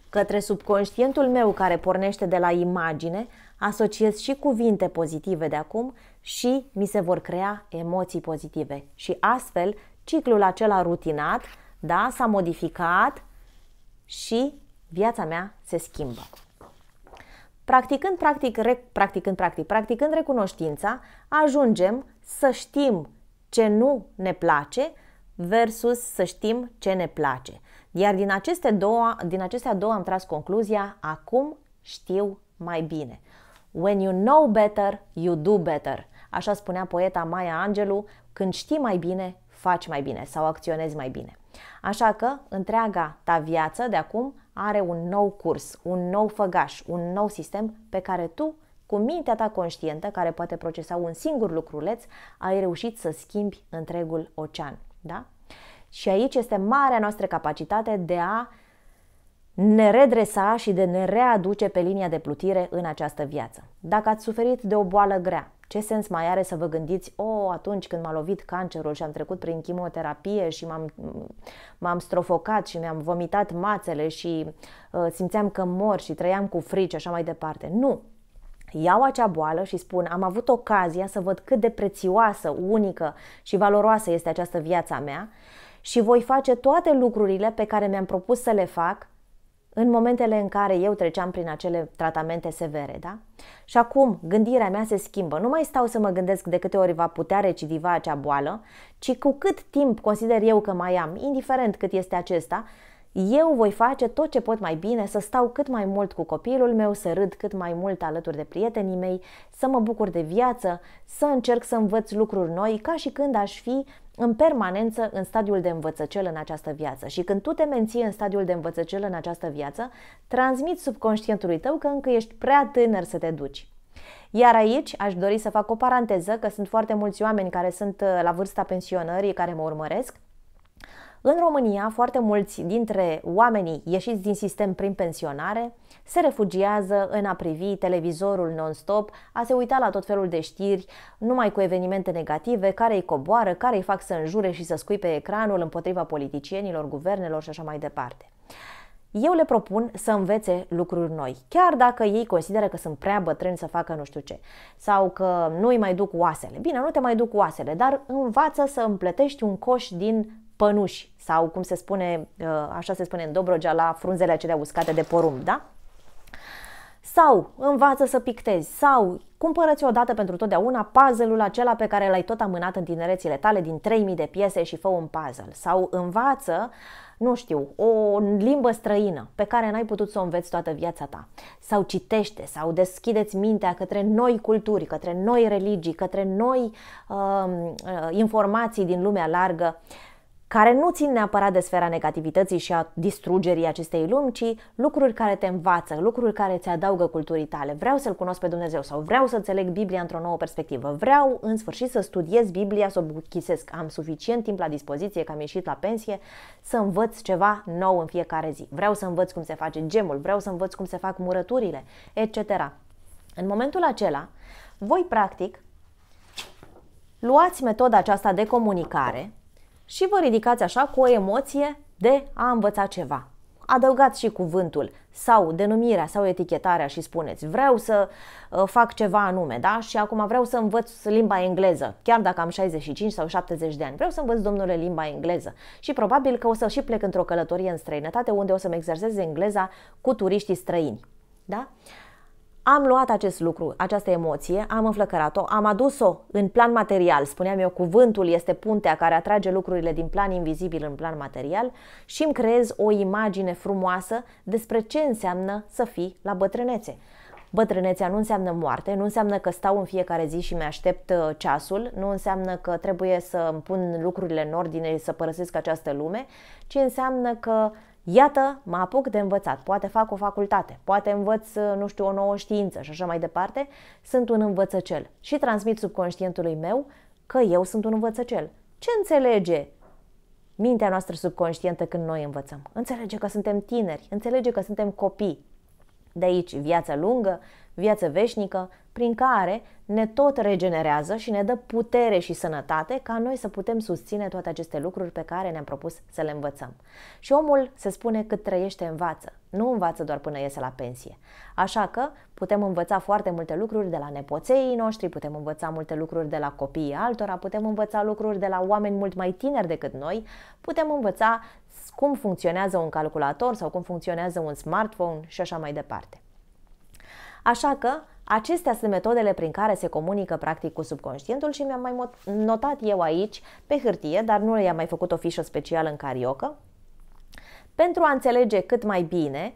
către subconștientul meu care pornește de la imagine, asociez și cuvinte pozitive de acum și mi se vor crea emoții pozitive. Și astfel, ciclul acela rutinat, da, s-a modificat și viața mea se schimbă. Practicând, practic, re, practicând, practic, practicând recunoștința, ajungem să știm ce nu ne place versus să știm ce ne place. Iar din, aceste două, din acestea două am tras concluzia, acum știu mai bine. When you know better, you do better. Așa spunea poeta Maya Angelou, când știi mai bine, faci mai bine sau acționezi mai bine. Așa că întreaga ta viață de acum are un nou curs, un nou făgaș, un nou sistem pe care tu cu mintea ta conștientă, care poate procesa un singur lucruleț, ai reușit să schimbi întregul ocean. Da? Și aici este marea noastră capacitate de a ne redresa și de ne readuce pe linia de plutire în această viață. Dacă ați suferit de o boală grea, ce sens mai are să vă gândiți, o, oh, atunci când m-a lovit cancerul și am trecut prin chimioterapie și m-am, m-am strofocat și mi-am vomitat mațele și uh, simțeam că mor și trăiam cu frici așa mai departe. Nu! iau acea boală și spun am avut ocazia să văd cât de prețioasă, unică și valoroasă este această viața mea și voi face toate lucrurile pe care mi-am propus să le fac în momentele în care eu treceam prin acele tratamente severe, da? Și acum gândirea mea se schimbă. Nu mai stau să mă gândesc de câte ori va putea recidiva acea boală, ci cu cât timp consider eu că mai am, indiferent cât este acesta, eu voi face tot ce pot mai bine să stau cât mai mult cu copilul meu, să râd cât mai mult alături de prietenii mei, să mă bucur de viață, să încerc să învăț lucruri noi, ca și când aș fi în permanență în stadiul de învățăcel în această viață. Și când tu te menții în stadiul de învățăcel în această viață, transmiți subconștientului tău că încă ești prea tânăr să te duci. Iar aici aș dori să fac o paranteză că sunt foarte mulți oameni care sunt uh, la vârsta pensionării care mă urmăresc în România, foarte mulți dintre oamenii ieșiți din sistem prin pensionare se refugiază în a privi televizorul non-stop, a se uita la tot felul de știri, numai cu evenimente negative, care îi coboară, care îi fac să înjure și să pe ecranul împotriva politicienilor, guvernelor și așa mai departe. Eu le propun să învețe lucruri noi, chiar dacă ei consideră că sunt prea bătrâni să facă nu știu ce sau că nu îi mai duc oasele. Bine, nu te mai duc oasele, dar învață să împletești un coș din pănuși sau cum se spune, uh, așa se spune în Dobrogea, la frunzele acelea uscate de porumb, da? Sau învață să pictezi, sau cumpărăți odată pentru totdeauna puzzle-ul acela pe care l-ai tot amânat în tinerețile tale din 3000 de piese și fă un puzzle. Sau învață, nu știu, o limbă străină pe care n-ai putut să o înveți toată viața ta. Sau citește, sau deschideți mintea către noi culturi, către noi religii, către noi uh, uh informații din lumea largă. Uh, care nu țin neapărat de sfera negativității și a distrugerii acestei lumi, ci lucruri care te învață, lucruri care ți adaugă culturii tale. Vreau să-L cunosc pe Dumnezeu sau vreau să înțeleg Biblia într-o nouă perspectivă. Vreau, în sfârșit, să studiez Biblia, să o buchisesc. Am suficient timp la dispoziție, că am ieșit la pensie, să învăț ceva nou în fiecare zi. Vreau să învăț cum se face gemul, vreau să învăț cum se fac murăturile, etc. În momentul acela, voi, practic, luați metoda aceasta de comunicare, și vă ridicați așa cu o emoție de a învăța ceva. Adăugați și cuvântul sau denumirea sau etichetarea și spuneți vreau să uh, fac ceva anume, da? Și acum vreau să învăț limba engleză, chiar dacă am 65 sau 70 de ani. Vreau să învăț, domnule, limba engleză. Și probabil că o să și plec într-o călătorie în străinătate unde o să-mi exersez engleza cu turiștii străini, da? Am luat acest lucru, această emoție, am înflăcărat-o, am adus-o în plan material, spuneam eu, cuvântul este puntea care atrage lucrurile din plan invizibil în plan material și îmi creez o imagine frumoasă despre ce înseamnă să fii la bătrânețe. Bătrânețea nu înseamnă moarte, nu înseamnă că stau în fiecare zi și mi-aștept uh, ceasul, nu înseamnă că trebuie să îmi pun lucrurile în ordine, să părăsesc această lume, ci înseamnă că iată, mă apuc de învățat, poate fac o facultate, poate învăț, uh, nu știu, o nouă știință și așa mai departe, sunt un învățăcel și transmit subconștientului meu că eu sunt un învățăcel. Ce înțelege mintea noastră subconștientă când noi învățăm? Înțelege că suntem tineri, înțelege că suntem copii. De aici viață lungă, viață veșnică, prin care ne tot regenerează și ne dă putere și sănătate ca noi să putem susține toate aceste lucruri pe care ne-am propus să le învățăm. Și omul se spune cât trăiește învață, nu învață doar până iese la pensie. Așa că putem învăța foarte multe lucruri de la nepoței noștri, putem învăța multe lucruri de la copiii altora, putem învăța lucruri de la oameni mult mai tineri decât noi, putem învăța cum funcționează un calculator sau cum funcționează un smartphone și așa mai departe. Așa că Acestea sunt metodele prin care se comunică practic cu subconștientul și mi-am mai notat eu aici pe hârtie, dar nu i-am mai făcut o fișă specială în cariocă, pentru a înțelege cât mai bine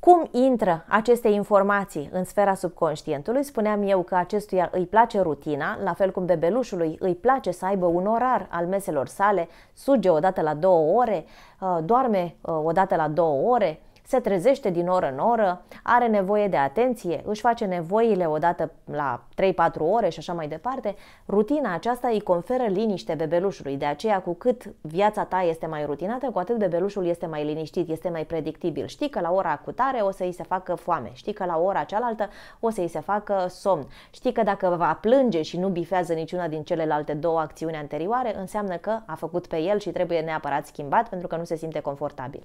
cum intră aceste informații în sfera subconștientului? Spuneam eu că acestuia îi place rutina, la fel cum bebelușului îi place să aibă un orar al meselor sale, suge o dată la două ore, uh, doarme uh, o dată la două ore, se trezește din oră în oră, are nevoie de atenție, își face nevoile odată la 3-4 ore și așa mai departe, rutina aceasta îi conferă liniște bebelușului. De aceea, cu cât viața ta este mai rutinată, cu atât bebelușul este mai liniștit, este mai predictibil. Știi că la ora acutare o să îi se facă foame, știi că la ora cealaltă o să îi se facă somn. Știi că dacă va plânge și nu bifează niciuna din celelalte două acțiuni anterioare, înseamnă că a făcut pe el și trebuie neapărat schimbat pentru că nu se simte confortabil.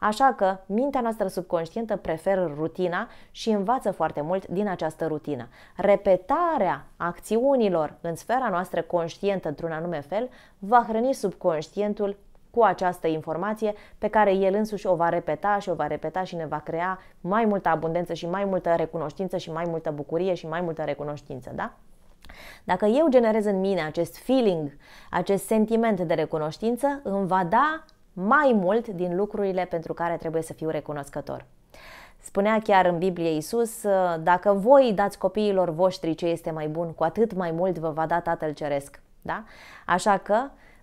Așa că mintea noastră subconștientă preferă rutina și învață foarte mult din această rutină. Repetarea acțiunilor în sfera noastră conștientă într-un anume fel va hrăni subconștientul cu această informație pe care el însuși o va repeta și o va repeta și ne va crea mai multă abundență și mai multă recunoștință și mai multă bucurie și mai multă recunoștință, da? Dacă eu generez în mine acest feeling, acest sentiment de recunoștință, îmi va da mai mult din lucrurile pentru care trebuie să fiu recunoscător. Spunea chiar în Biblie Iisus, ă, dacă voi dați copiilor voștri ce este mai bun, cu atât mai mult vă va da Tatăl Ceresc. Da? Așa că,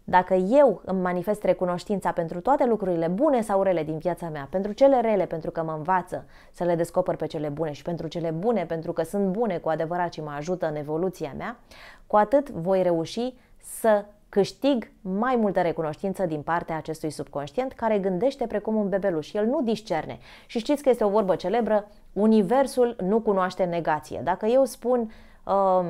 dacă eu îmi manifest recunoștința pentru toate lucrurile bune sau rele din viața mea, pentru cele rele pentru că mă învață să le descoper pe cele bune și pentru cele bune pentru că sunt bune cu adevărat și mă ajută în evoluția mea, cu atât voi reuși să câștig mai multă recunoștință din partea acestui subconștient care gândește precum un bebeluș. El nu discerne. Și știți că este o vorbă celebră, universul nu cunoaște negație. Dacă eu spun uh,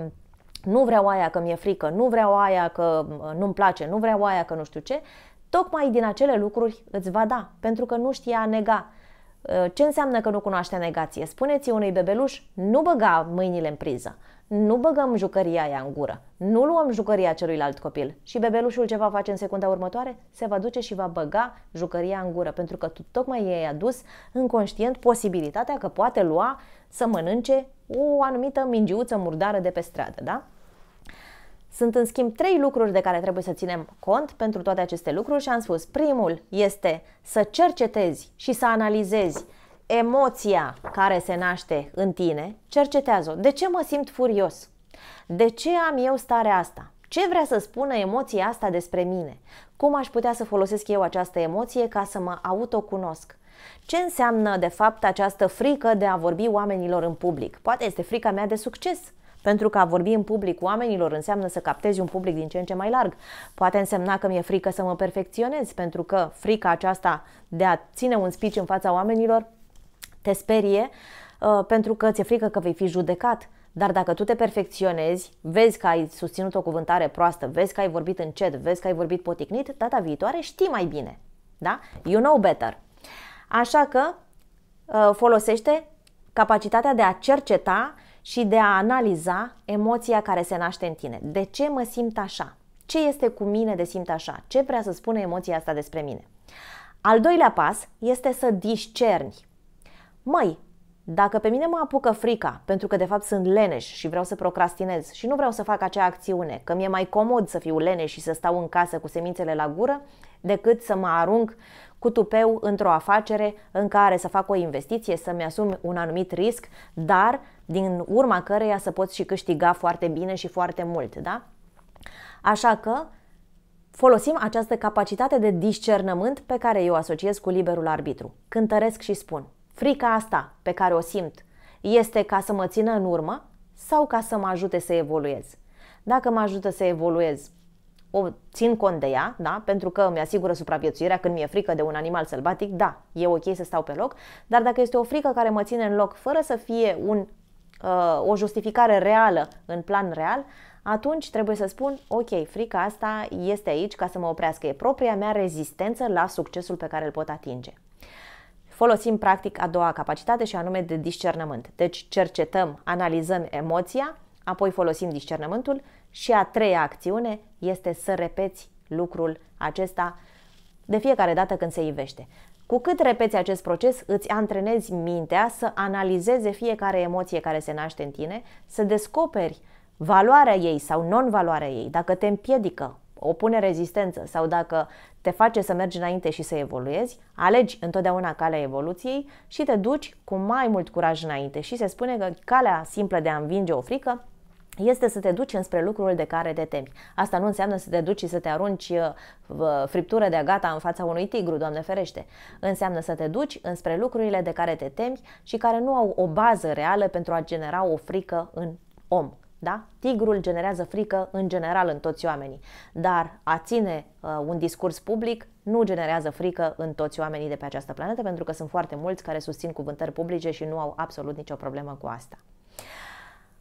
nu vreau aia că mi-e frică, nu vreau aia că uh, nu-mi place, nu vreau aia că nu știu ce, tocmai din acele lucruri îți va da, pentru că nu știa nega. Uh, ce înseamnă că nu cunoaște negație? Spuneți unui bebeluș, nu băga mâinile în priză nu băgăm jucăria aia în gură, nu luăm jucăria celuilalt copil și bebelușul ce va face în secunda următoare se va duce și va băga jucăria în gură, pentru că tu tocmai i-ai adus conștient posibilitatea că poate lua să mănânce o anumită mingiuță murdară de pe stradă, da? Sunt în schimb trei lucruri de care trebuie să ținem cont pentru toate aceste lucruri și am spus, primul este să cercetezi și să analizezi emoția care se naște în tine, cercetează-o. De ce mă simt furios? De ce am eu starea asta? Ce vrea să spună emoția asta despre mine? Cum aș putea să folosesc eu această emoție ca să mă autocunosc? Ce înseamnă, de fapt, această frică de a vorbi oamenilor în public? Poate este frica mea de succes, pentru că a vorbi în public oamenilor înseamnă să captezi un public din ce în ce mai larg. Poate însemna că mi-e frică să mă perfecționez, pentru că frica aceasta de a ține un speech în fața oamenilor te sperie uh, pentru că ți-e frică că vei fi judecat. Dar dacă tu te perfecționezi, vezi că ai susținut o cuvântare proastă, vezi că ai vorbit încet, vezi că ai vorbit poticnit, data viitoare știi mai bine. Da? You know better. Așa că uh, folosește capacitatea de a cerceta și de a analiza emoția care se naște în tine. De ce mă simt așa? Ce este cu mine de simt așa? Ce vrea să spună emoția asta despre mine? Al doilea pas este să discerni. Măi, dacă pe mine mă apucă frica, pentru că de fapt sunt leneș și vreau să procrastinez și nu vreau să fac acea acțiune, că mi-e mai comod să fiu leneș și să stau în casă cu semințele la gură, decât să mă arunc cu tupeu într-o afacere în care să fac o investiție, să-mi asum un anumit risc, dar din urma căreia să pot și câștiga foarte bine și foarte mult, da? Așa că folosim această capacitate de discernământ pe care eu asociez cu liberul arbitru. Cântăresc și spun, Frica asta pe care o simt este ca să mă țină în urmă sau ca să mă ajute să evoluez. Dacă mă ajută să evoluez, o țin cont de ea, da? pentru că îmi asigură supraviețuirea când mi-e frică de un animal sălbatic, da, e ok să stau pe loc, dar dacă este o frică care mă ține în loc fără să fie un, uh, o justificare reală în plan real, atunci trebuie să spun, ok, frica asta este aici ca să mă oprească, e propria mea rezistență la succesul pe care îl pot atinge folosim practic a doua capacitate și anume de discernământ. Deci cercetăm, analizăm emoția, apoi folosim discernământul și a treia acțiune este să repeți lucrul acesta de fiecare dată când se ivește. Cu cât repeți acest proces, îți antrenezi mintea să analizeze fiecare emoție care se naște în tine, să descoperi valoarea ei sau non-valoarea ei, dacă te împiedică, opune rezistență sau dacă te face să mergi înainte și să evoluezi, alegi întotdeauna calea evoluției și te duci cu mai mult curaj înainte și se spune că calea simplă de a învinge o frică este să te duci înspre lucrul de care te temi. Asta nu înseamnă să te duci și să te arunci uh, friptură de gata în fața unui tigru, Doamne ferește. Înseamnă să te duci înspre lucrurile de care te temi și care nu au o bază reală pentru a genera o frică în om. Da? Tigrul generează frică în general în toți oamenii, dar a ține uh, un discurs public nu generează frică în toți oamenii de pe această planetă, pentru că sunt foarte mulți care susțin cuvântări publice și nu au absolut nicio problemă cu asta.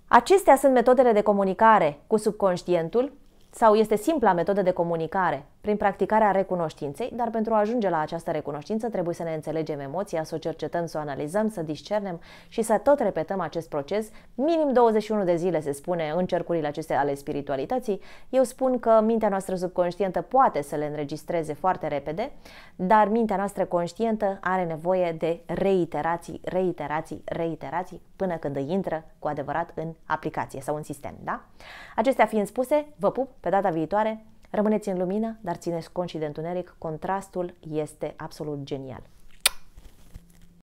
Acestea sunt metodele de comunicare cu subconștientul, sau este simpla metodă de comunicare, prin practicarea recunoștinței, dar pentru a ajunge la această recunoștință trebuie să ne înțelegem emoția, să o cercetăm, să o analizăm, să discernem și să tot repetăm acest proces, minim 21 de zile se spune în cercurile acestea ale spiritualității. Eu spun că mintea noastră subconștientă poate să le înregistreze foarte repede, dar mintea noastră conștientă are nevoie de reiterații, reiterații, reiterații până când îi intră cu adevărat în aplicație sau în sistem, da? Acestea fiind spuse, vă pup pe data viitoare, rămâneți în lumină, dar țineți conștient de întuneric, contrastul este absolut genial.